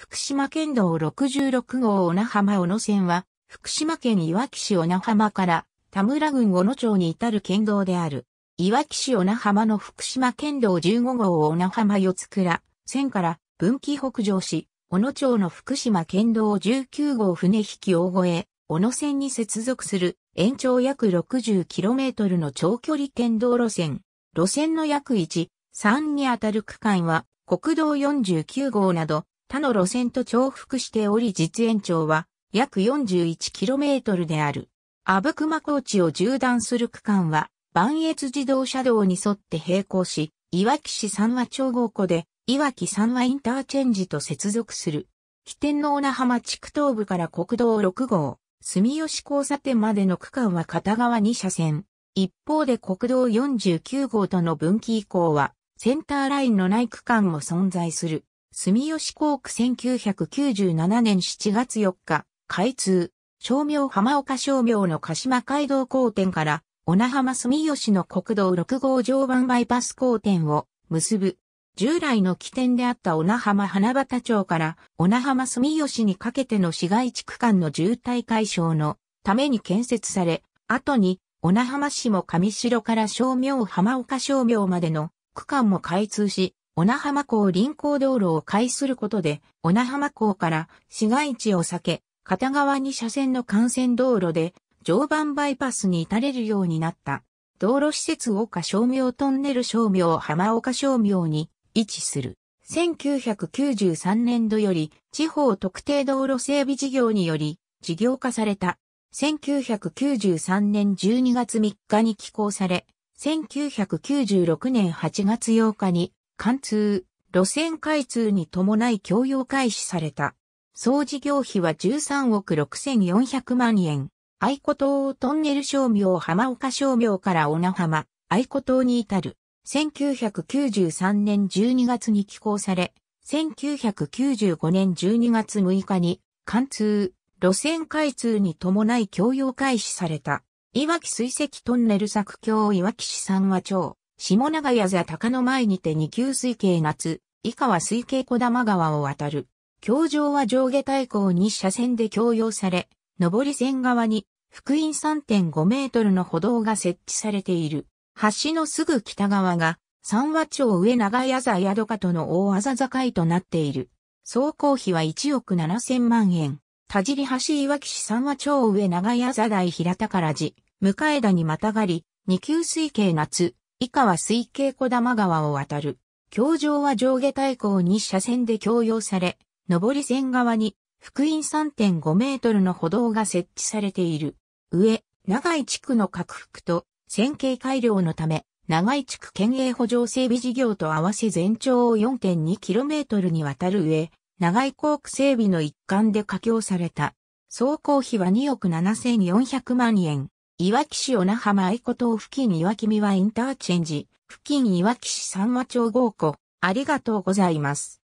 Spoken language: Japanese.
福島県道66号小名浜小野線は、福島県いわき市小名浜から田村郡小野町に至る県道である。いわき市小名浜の福島県道15号小名浜四つ倉線から分岐北上し、小野町の福島県道19号船引き大越、小野線に接続する延長約 60km の長距離県道路線。路線の約1、3にあたる区間は国道49号など他の路線と重複しており実延長は約 41km である。阿武隈高地を縦断する区間は、万越自動車道に沿って並行し、いわき市三和町号湖で、いわき三和インターチェンジと接続する。起点の小名浜地区東部から国道6号、住吉交差点までの区間は片側2車線。一方で国道49号との分岐以降は、センターラインのない区間も存在する。住吉校区1997年7月4日、開通、商名浜岡商名の鹿島街道交点から、小名浜住吉の国道6号常磐バイパス交点を結ぶ。従来の起点であった小名浜花畑町から小名浜住吉にかけての市街地区間の渋滞解消のために建設され、後に小名浜市も上城から商名浜岡商名までの区間も開通し、小名浜港臨港道路を介することで、小名浜港から市街地を避け、片側に車線の幹線道路で常磐バイパスに至れるようになった。道路施設岡商業トンネル商業浜岡商業に位置する。1993年度より地方特定道路整備事業により事業化された。1993年12月3日に起工され、1996年8月8日に貫通、路線開通に伴い供用開始された。総事業費は13億6400万円。愛子島をトンネル商業浜岡商業から小名浜、愛子島に至る。1993年12月に寄港され、1995年12月6日に貫通、路線開通に伴い供用開始された。いわき水石トンネル作橋いわき市三和町、下長屋座高の前にて二級水系夏、以下は水系小玉川を渡る。橋上は上下対向に車線で供用され、上り線側に、福音3.5メートルの歩道が設置されている。橋のすぐ北側が、三和町上長屋座宿との大あざ境となっている。総工費は1億7千万円。田尻橋岩木市三和町上長屋座台平田から寺、向枝にまたがり、二級水系夏、以下は水系小玉川を渡る。橋上は上下対向に車線で共用され、上り線側に福音3.5メートルの歩道が設置されている。上、長井地区の拡幅と線形改良のため、長井地区県営補助整備事業と合わせ全長を4 2トルにわたる上、長井工区整備の一環で架橋された。総工費は2億7400万円。いわき市小名浜愛子島付近いわき三輪インターチェンジ、付近いわき市三和町合庫、ありがとうございます。